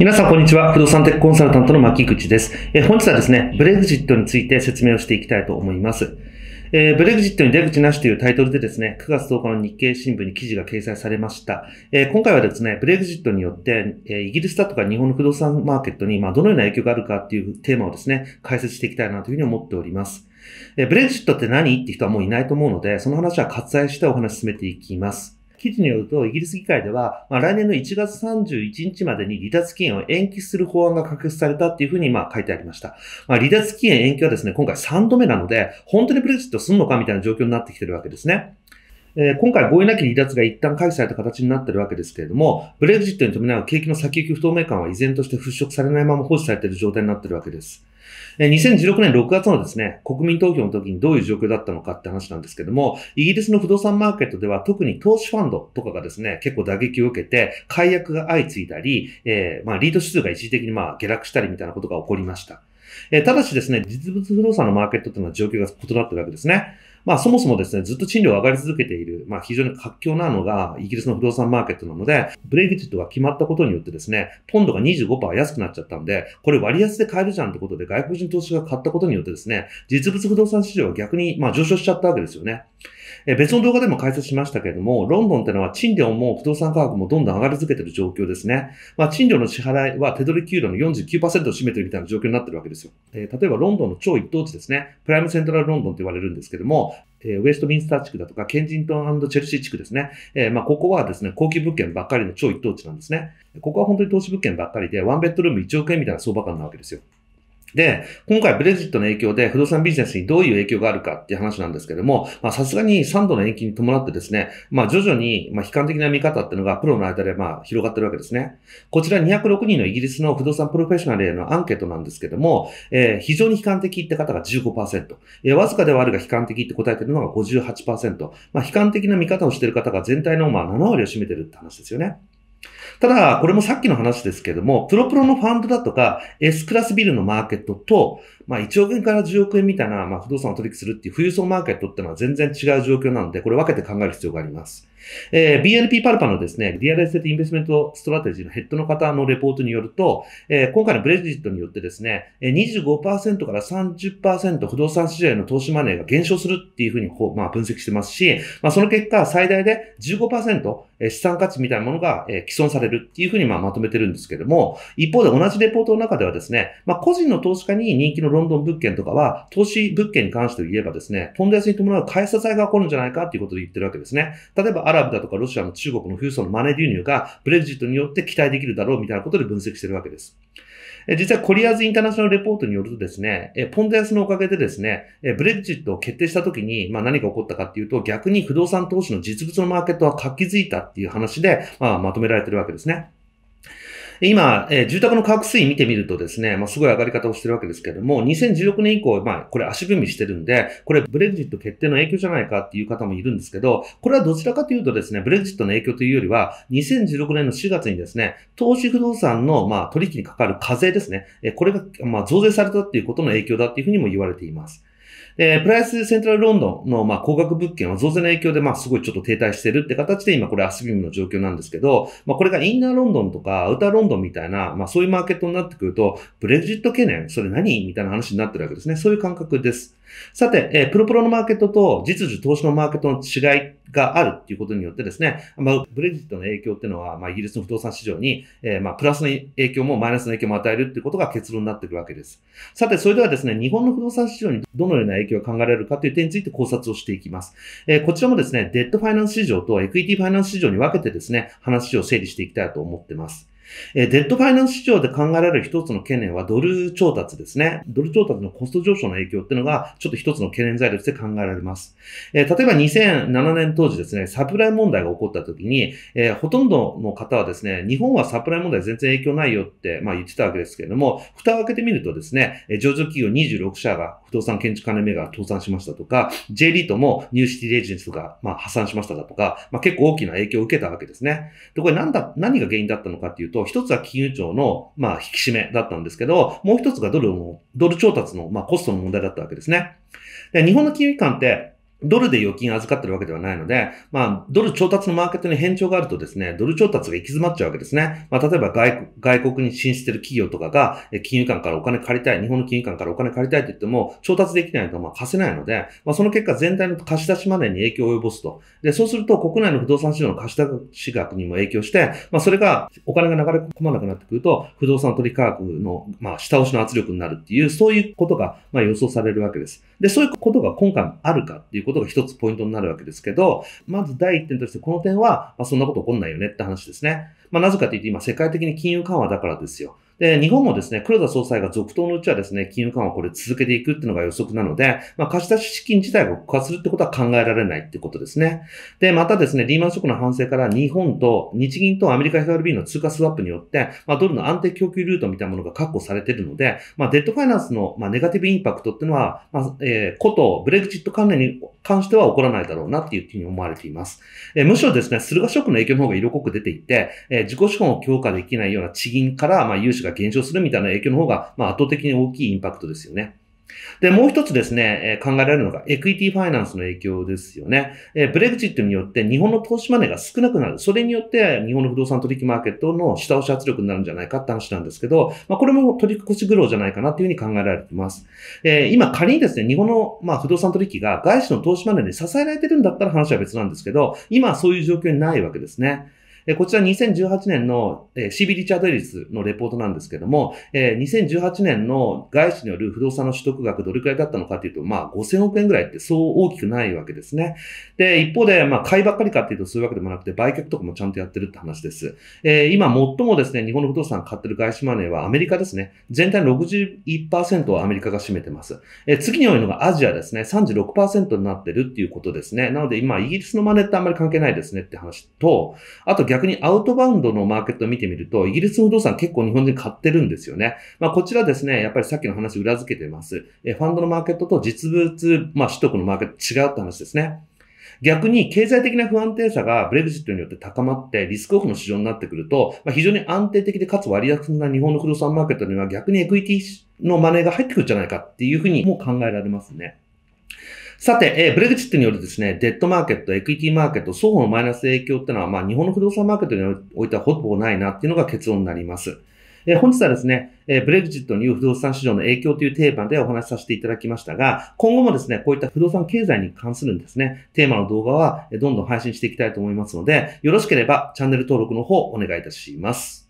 皆さん、こんにちは。不動産テックコンサルタントの牧口です。え本日はですね、ブレグジットについて説明をしていきたいと思います。えー、ブレグジットに出口なしというタイトルでですね、9月10日の日経新聞に記事が掲載されました。えー、今回はですね、ブレグジットによって、えー、イギリスだとか日本の不動産マーケットに、まあ、どのような影響があるかっていうテーマをですね、解説していきたいなというふうに思っております。えブレグジットって何って人はもういないと思うので、その話は割愛してお話進めていきます。記事によると、イギリス議会では、まあ、来年の1月31日までに離脱期限を延期する法案が可決されたっていうふうに、まあ、書いてありました。まあ、離脱期限延期はですね、今回3度目なので、本当にブレジットすんのかみたいな状況になってきてるわけですね。え今回合意なき離脱が一旦回避された形になっているわけですけれども、ブレグジットに伴う景気の先行き不透明感は依然として払拭されないまま放置されている状態になっているわけです。2016年6月のですね、国民投票の時にどういう状況だったのかって話なんですけども、イギリスの不動産マーケットでは特に投資ファンドとかがですね、結構打撃を受けて、解約が相次いだり、えー、まあ、リート指数が一時的にまあ、下落したりみたいなことが起こりました。えただしですね、実物不動産のマーケットというのは状況が異なってるわけですね。まあそもそもですね、ずっと賃料が上がり続けている、まあ非常に活況なのがイギリスの不動産マーケットなので、ブレイクジットが決まったことによってですね、ポンドが25%安くなっちゃったんで、これ割安で買えるじゃんってことで外国人投資が買ったことによってですね、実物不動産市場は逆にまあ上昇しちゃったわけですよね。え別の動画でも解説しましたけれども、ロンドンってのは賃料も不動産価格もどんどん上がり続けてる状況ですね。まあ、賃料の支払いは手取り給料の49%を占めてるみたいな状況になってるわけですよ。えー、例えばロンドンの超一等地ですね、プライムセントラルロンドンって言われるんですけども、えウェストミンスター地区だとか、ケンジントンチェルシー地区ですね。えー、まあ、ここはですね、高級物件ばっかりの超一等地なんですね。ここは本当に投資物件ばっかりで、ワンベッドルーム1億円みたいな相場感なわけですよ。で、今回ブレジットの影響で不動産ビジネスにどういう影響があるかっていう話なんですけども、まさすがに3度の延期に伴ってですね、まあ徐々に、ま悲観的な見方っていうのがプロの間でまあ広がってるわけですね。こちら206人のイギリスの不動産プロフェッショナルへのアンケートなんですけども、えー、非常に悲観的って方が15%、えー、わずかではあるが悲観的って答えてるのが58%、まあ悲観的な見方をしてる方が全体のま7割を占めてるって話ですよね。ただ、これもさっきの話ですけども、プロプロのファンドだとか、S クラスビルのマーケットと、まあ1億円から10億円みたいな、まあ、不動産を取引するっていう富裕層マーケットっていうのは全然違う状況なので、これ分けて考える必要があります。えー、BNP パルパのですね、リアルエステートインベスメントストラテジーのヘッドの方のレポートによると、えー、今回のブレジットによってですね、25%から30%不動産市場への投資マネーが減少するっていうふうにこう、まあ、分析してますし、まあ、その結果、最大で15%、資産価値みたいなものが、え既存されるっていうふうにまあまとめてるんですけども、一方で同じレポートの中ではですね、まあ、個人の投資家に人気のロロンドン物件とかは、投資物件に関して言えばですね、飛ンだ安に伴う買い支えが起こるんじゃないかっていうことで言ってるわけですね。例えばアラブだとかロシアの中国の富裕層のマネー流入がブレグジットによって期待できるだろうみたいなことで分析してるわけです。実はコリアーズインターナショナルレポートによるとですね、ポンド安のおかげでですね、ブレグジットを決定した時に、まあ何が起こったかっていうと、逆に不動産投資の実物のマーケットは活気づいたっていう話で、まあまとめられてるわけですね。今、えー、住宅の価格推移見てみるとですね、まあ、すごい上がり方をしてるわけですけれども、2016年以降、まあ、これ足踏みしてるんで、これブレグジット決定の影響じゃないかっていう方もいるんですけど、これはどちらかというとですね、ブレグジットの影響というよりは、2016年の4月にですね、投資不動産の、まあ、取引にかかる課税ですね、えこれが、まあ、増税されたっていうことの影響だっていうふうにも言われています。えー、プライスセントラルロンドンの、まあ、高額物件は増税の影響で、まあ、すごいちょっと停滞してるって形で、今これアスビムの状況なんですけど、まあ、これがインナーロンドンとか、アウターロンドンみたいな、まあ、そういうマーケットになってくると、ブレジット懸念、それ何みたいな話になってるわけですね。そういう感覚です。さて、えー、プロプロのマーケットと実需投資のマーケットの違いがあるっていうことによってですね、まあ、ブレジットの影響っていうのは、まあ、イギリスの不動産市場に、えー、まあ、プラスの影響もマイナスの影響も与えるっていうことが結論になってくるわけです。さて、それではですね、日本の不動産市場にどのような影響が考えられるかという点について考察をしていきます。えー、こちらもですね、デッドファイナンス市場とエクイティファイナンス市場に分けてですね、話を整理していきたいと思ってます。えデッドファイナンス市場で考えられる一つの懸念はドル調達ですね。ドル調達のコスト上昇の影響っていうのが、ちょっと一つの懸念材料として考えられます。え例えば2007年当時ですね、サプライ問題が起こった時に、えほとんどの方はですね、日本はサプライ問題全然影響ないよって、まあ言ってたわけですけれども、蓋を開けてみるとですね、上場企業26社が不動産建築金目が倒産しましたとか、J リートもニューシティレジェンスが、まあ、破産しましただとか、まあ、結構大きな影響を受けたわけですね。で、これなんだ、何が原因だったのかっていうと、と、一つは金融庁の、まあ、引き締めだったんですけど、もう一つがドルの、ドル調達の、まあ、コストの問題だったわけですね。で、日本の金融機関って、ドルで預金預かってるわけではないので、まあ、ドル調達のマーケットに変調があるとですね、ドル調達が行き詰まっちゃうわけですね。まあ、例えば外外国に進出してる企業とかが、金融機関からお金借りたい、日本の金融機関からお金借りたいって言っても、調達できないとまあ貸せないので、まあ、その結果全体の貸し出しマネーに影響を及ぼすと。で、そうすると国内の不動産市場の貸し出し額にも影響して、まあ、それが、お金が流れ込まなくなってくると、不動産取り価格の、まあ、下押しの圧力になるっていう、そういうことが、まあ、予想されるわけです。で、そういうことが今回もあるかっていうことが一つポイントになるわけですけど、まず第一点としてこの点は、まあ、そんなこと起こんないよねって話ですね。まあ、なぜかというと今世界的に金融緩和だからですよ。で、日本もですね、黒田総裁が続投のうちはですね、金融緩和をこれ続けていくっていうのが予測なので、まあ、貸し出し資金自体が枯渇するってことは考えられないってことですね。で、またですね、リーマンショックの反省から日本と日銀とアメリカ FRB の通貨スワップによって、まあ、ドルの安定供給ルートみたいなものが確保されているので、まあ、デッドファイナンスの、まあ、ネガティブインパクトっていうのは、まあ、えー、こと、ブレグジット関連に関しては起こらないだろうなっていうふうに思われています。えー、むしろですね、駿河ショックの影響の方が色濃く出ていて、えー、自己資本を強化できないような地銀から、まあ、融資がが減少するみたいな影響の方が、まあ、圧倒的に大きいインパクトですよね。で、もう一つですね、え考えられるのがエクイティファイナンスの影響ですよね。えブレグジットによって日本の投資マネーが少なくなる。それによって日本の不動産取引マーケットの下押し圧力になるんじゃないかって話なんですけど、まあ、これも取り越し苦労じゃないかなっていうふうに考えられています。えー、今仮にですね、日本の、まあ、不動産取引が外資の投資マネーに支えられてるんだったら話は別なんですけど、今そういう状況にないわけですね。で、こちら2018年の、え CB リチャード・エリスのレポートなんですけども、え2018年の外資による不動産の取得額どれくらいだったのかというと、まあ5000億円ぐらいってそう大きくないわけですね。で、一方で、まあ買いばっかりかっていうとそういうわけでもなくて、売却とかもちゃんとやってるって話です。え今最もですね、日本の不動産買ってる外資マネーはアメリカですね。全体の61%をアメリカが占めてます。え次に多いのがアジアですね。36%になってるっていうことですね。なので今イギリスのマネーってあんまり関係ないですねって話と、あと逆逆にアウトバウンドのマーケットを見てみると、イギリスの不動産結構日本人買ってるんですよね。まあ、こちらですね、やっぱりさっきの話裏付けてます。えファンドのマーケットと実物、まあ、取得のマーケット違うって話ですね。逆に経済的な不安定さがブレグジットによって高まってリスクオフの市場になってくると、まあ、非常に安定的でかつ割安な日本の不動産マーケットには逆にエクイティのマネーが入ってくるんじゃないかっていうふうにも考えられますね。さて、えー、ブレグジットによるですね、デッドマーケット、エクイティマーケット、双方のマイナス影響ってのは、まあ、日本の不動産マーケットにおいてはほぼないなっていうのが結論になります。え本日はですね、えブレグジットによる不動産市場の影響というテーマでお話しさせていただきましたが、今後もですね、こういった不動産経済に関するんですね、テーマの動画はどんどん配信していきたいと思いますので、よろしければチャンネル登録の方お願いいたします。